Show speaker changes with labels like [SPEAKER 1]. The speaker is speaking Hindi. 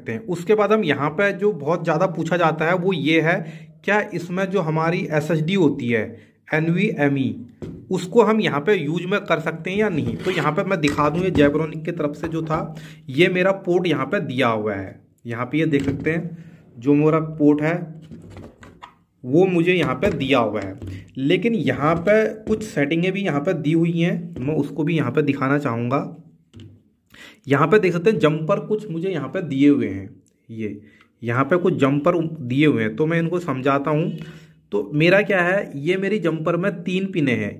[SPEAKER 1] सकते हैं उसके बाद हम यहाँ पर जो बहुत ज़्यादा पूछा जाता है वो ये है क्या इसमें जो हमारी एस होती है एन e, उसको हम यहाँ पे यूज में कर सकते हैं या नहीं तो यहाँ पे मैं दिखा दूँ ये जैब्रोनिक की तरफ से जो था ये मेरा पोर्ट यहाँ पे दिया हुआ है यहाँ पे ये देख सकते हैं जो मेरा पोर्ट है वो मुझे यहाँ पे दिया हुआ है लेकिन यहाँ पे कुछ सेटिंगें भी यहाँ पे दी हुई हैं मैं उसको भी यहाँ पे दिखाना चाहूँगा यहाँ पे देख सकते हैं जंपर कुछ मुझे यहाँ पे दिए हुए हैं ये यहाँ पे कुछ जंपर दिए हुए हैं तो मैं इनको समझाता हूँ तो मेरा क्या है ये मेरी जंपर में तीन पिने हैं